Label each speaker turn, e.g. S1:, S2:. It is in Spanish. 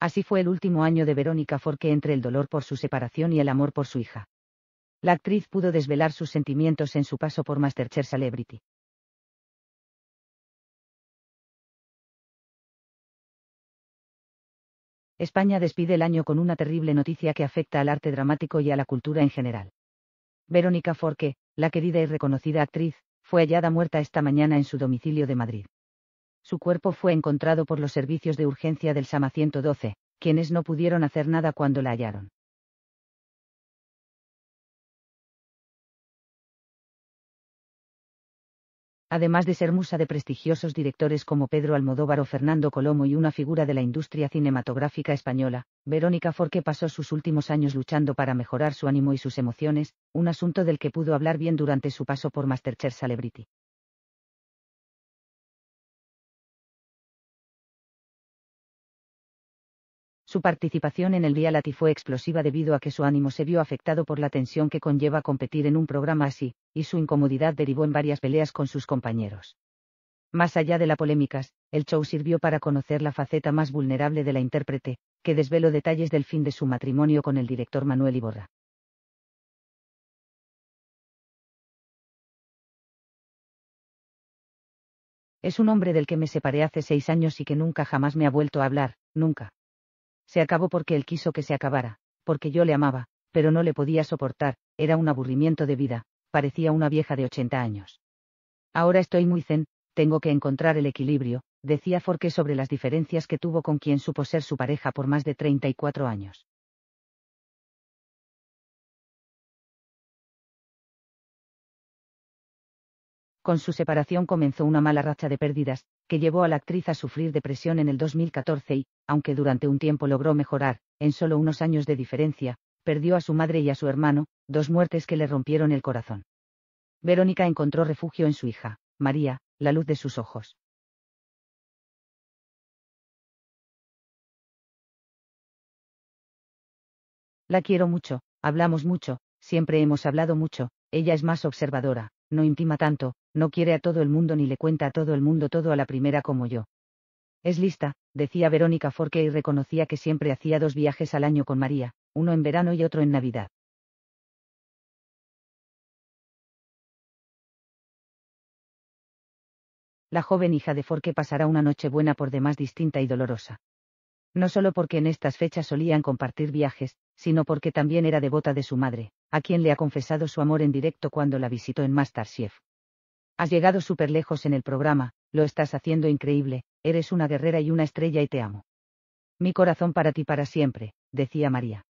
S1: Así fue el último año de Verónica Forque entre el dolor por su separación y el amor por su hija. La actriz pudo desvelar sus
S2: sentimientos en su paso por Masterchef Celebrity. España despide el año con
S1: una terrible noticia que afecta al arte dramático y a la cultura en general. Verónica Forque, la querida y reconocida actriz, fue hallada muerta esta mañana en su domicilio de Madrid. Su cuerpo fue encontrado por los servicios de urgencia del SAMA 112, quienes no pudieron hacer
S2: nada cuando la hallaron. Además de ser musa de prestigiosos directores
S1: como Pedro Almodóvar o Fernando Colomo y una figura de la industria cinematográfica española, Verónica Forque pasó sus últimos años luchando para mejorar su ánimo y sus emociones, un asunto del que pudo hablar
S2: bien durante su paso por Masterchef Celebrity. Su participación en
S1: el lati fue explosiva debido a que su ánimo se vio afectado por la tensión que conlleva competir en un programa así, y su incomodidad derivó en varias peleas con sus compañeros. Más allá de las polémicas, el show sirvió para conocer la faceta más vulnerable de la intérprete, que desveló detalles del fin
S2: de su matrimonio con el director Manuel Iborra. Es un hombre del que me
S1: separé hace seis años y que nunca jamás me ha vuelto a hablar, nunca. Se acabó porque él quiso que se acabara, porque yo le amaba, pero no le podía soportar, era un aburrimiento de vida, parecía una vieja de 80 años. Ahora estoy muy zen, tengo que encontrar el equilibrio, decía Forqué sobre las diferencias que tuvo con quien supo ser su pareja por más de 34 años.
S2: Con su separación comenzó una mala racha de pérdidas, que llevó
S1: a la actriz a sufrir depresión en el 2014 y, aunque durante un tiempo logró mejorar, en solo unos años de diferencia, perdió a su madre y a su hermano, dos muertes que le rompieron el corazón.
S2: Verónica encontró refugio en su hija, María, la luz de sus ojos. La quiero mucho, hablamos mucho, siempre hemos hablado mucho, ella es
S1: más observadora, no intima tanto, no quiere a todo el mundo ni le cuenta a todo el mundo todo a la primera como yo. Es lista, decía Verónica Forque y reconocía que siempre hacía dos viajes al año
S2: con María, uno en verano y otro en Navidad. La joven hija de Forque pasará
S1: una noche buena por demás distinta y dolorosa. No solo porque en estas fechas solían compartir viajes, sino porque también era devota de su madre, a quien le ha confesado su amor en directo cuando la visitó en Masterchef. Has llegado súper lejos en el programa, lo estás haciendo increíble,
S2: eres una guerrera y una estrella y te amo. Mi corazón para ti para siempre, decía María.